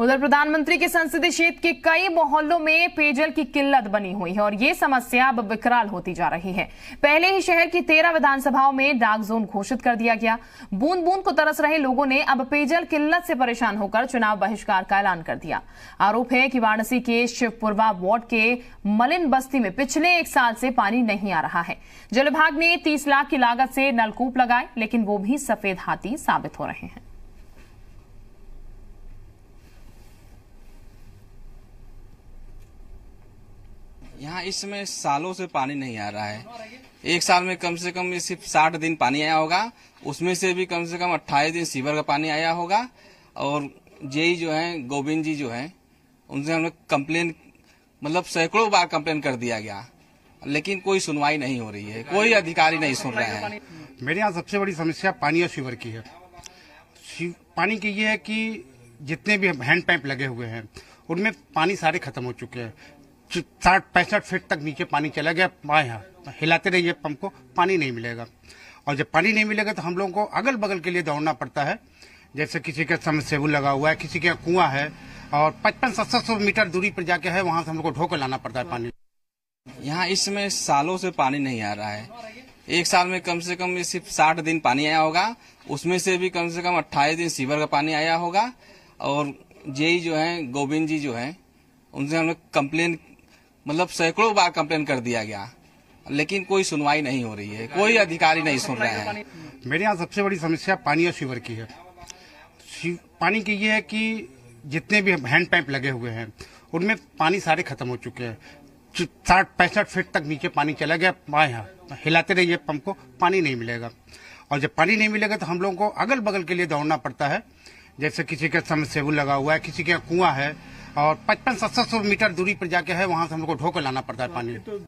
उधर प्रधानमंत्री के संसदीय क्षेत्र के कई मोहल्लों में पेयजल की किल्लत बनी हुई है और ये समस्या अब विकराल होती जा रही है पहले ही शहर की तेरह विधानसभाओं में डार्क जोन घोषित कर दिया गया बूंद बूंद को तरस रहे लोगों ने अब पेयजल किल्लत से परेशान होकर चुनाव बहिष्कार का ऐलान कर दिया आरोप है कि वाराणसी के शिवपुरवा वार्ड के मलिन बस्ती में पिछले एक साल से पानी नहीं आ रहा है जल विभाग ने तीस लाख की लागत से नलकूप लगाए लेकिन वो भी सफेद हाथी साबित हो रहे हैं यहाँ इसमें सालों से पानी नहीं आ रहा है एक साल में कम से कम सिर्फ साठ दिन पानी आया होगा उसमें से भी कम से कम अट्ठाईस दिन सीवर का पानी आया होगा और जे जो है गोविंद जी जो है उनसे हमने कम्प्लेन मतलब सैकड़ों बार कम्प्लेन कर दिया गया लेकिन कोई सुनवाई नहीं हो रही है कोई अधिकारी नहीं सुन रहे हैं मेरे यहाँ सबसे बड़ी समस्या पानी और सीवर की है पानी की ये है कि जितने भी हैंड पाइप लगे हुए हैं उनमें पानी सारे खत्म हो चुके हैं साठ पैंसठ फीट तक नीचे पानी चला गया आया हिलाते रहिए पंप को पानी नहीं मिलेगा और जब पानी नहीं मिलेगा तो हम लोगों को अगल बगल के लिए दौड़ना पड़ता है जैसे किसी का समय सेबुल लगा हुआ है किसी का कुआं है और पचपन सत्तर सौ मीटर दूरी पर जाके है वहां से हम लोग को ढोकर लाना पड़ता है पानी यहाँ इस समय सालों से पानी नहीं आ रहा है एक साल में कम से कम सिर्फ साठ दिन पानी आया होगा उसमें से भी कम से कम अट्ठाईस दिन सीवर का पानी आया होगा और जेई जो है गोविंद जी जो है उनसे हमने कंप्लेन मतलब सैकड़ों बार कंप्लेन कर दिया गया लेकिन कोई सुनवाई नहीं हो रही है कोई अधिकारी नहीं सुन रहे हैं मेरे यहाँ सबसे बड़ी समस्या पानी और सीवर की है पानी की ये है कि जितने भी हैंड पंप लगे हुए हैं उनमें पानी सारे खत्म हो चुके हैं साठ पैंसठ फीट तक नीचे पानी चला गया यहाँ हिलाते रहिए पंप को पानी नहीं मिलेगा और जब पानी नहीं मिलेगा तो हम लोगों को अगल बगल के लिए दौड़ना पड़ता है जैसे किसी का समरसेबल लगा हुआ है किसी का कुआं है और पचपन सत्तर सौ मीटर दूरी पर जाके है वहाँ से हम लोग को ढोकर लाना पड़ता है पानी तो